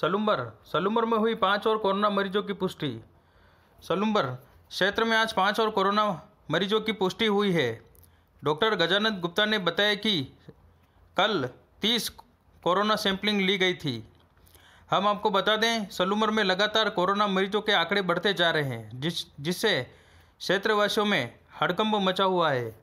सलुम्बर सलुम्बर में हुई पाँच और कोरोना मरीजों की पुष्टि सलुम्बर क्षेत्र में आज पाँच और कोरोना मरीजों की पुष्टि हुई है डॉक्टर गजानंद गुप्ता ने बताया कि कल तीस कोरोना सैंपलिंग ली गई थी हम आपको बता दें सलूमर में लगातार कोरोना मरीजों के आंकड़े बढ़ते जा रहे हैं जिस जिससे क्षेत्रवासियों में हड़कंप मचा हुआ है